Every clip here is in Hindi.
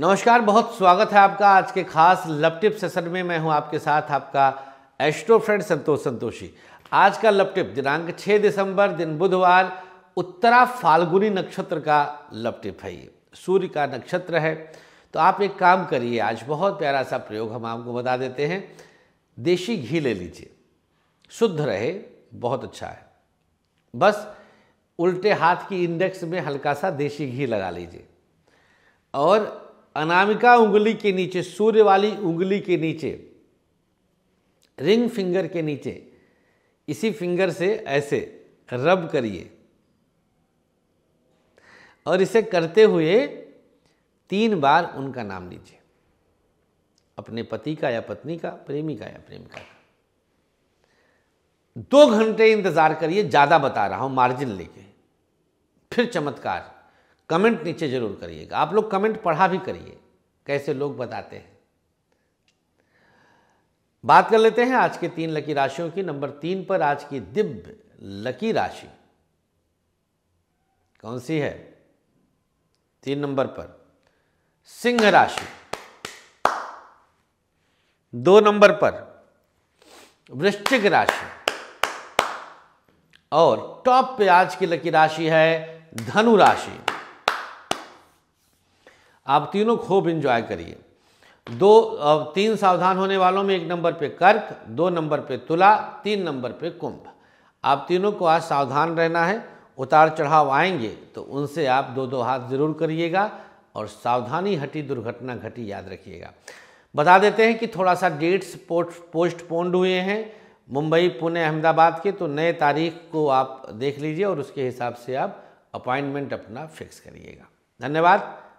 नमस्कार बहुत स्वागत है आपका आज के खास लपटिप सेशन में मैं हूं आपके साथ आपका एस्ट्रो फ्रेंड संतोष संतोषी आज का लपटिप दिनांक 6 दिसंबर दिन बुधवार उत्तरा फाल्गुनी नक्षत्र का लपटिप है ये सूर्य का नक्षत्र है तो आप एक काम करिए आज बहुत प्यारा सा प्रयोग हम आपको बता देते हैं देशी घी ले लीजिए शुद्ध रहे बहुत अच्छा है बस उल्टे हाथ की इंडेक्स में हल्का सा देशी घी लगा लीजिए और अनामिका उंगली के नीचे सूर्य वाली उंगली के नीचे रिंग फिंगर के नीचे इसी फिंगर से ऐसे रब करिए और इसे करते हुए तीन बार उनका नाम लीजिए अपने पति का या पत्नी का प्रेमी का या प्रेमिका का दो घंटे इंतजार करिए ज़्यादा बता रहा हूं मार्जिन लेके फिर चमत्कार कमेंट नीचे ज़रूर करिएगा आप लोग कमेंट पढ़ा भी करिए कैसे लोग बताते हैं बात कर लेते हैं आज के तीन लकी राशियों की नंबर तीन पर आज की दिव्य लकी राशि कौन सी है तीन नंबर पर सिंह राशि दो नंबर पर वृश्चिक राशि और टॉप पे आज की लकी राशि है धनु राशि आप तीनों खूब इंजॉय करिए दो तीन सावधान होने वालों में एक नंबर पे कर्क दो नंबर पे तुला तीन नंबर पे कुंभ आप तीनों को आज सावधान रहना है उतार चढ़ाव आएंगे तो उनसे आप दो दो हाथ ज़रूर करिएगा और सावधानी हटी दुर्घटना घटी याद रखिएगा बता देते हैं कि थोड़ा सा डेट्स पोस्टपोन्ड हुए हैं मुंबई पुणे अहमदाबाद के तो नए तारीख को आप देख लीजिए और उसके हिसाब से आप अपॉइंटमेंट अपना फिक्स करिएगा धन्यवाद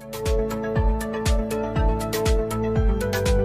Thank you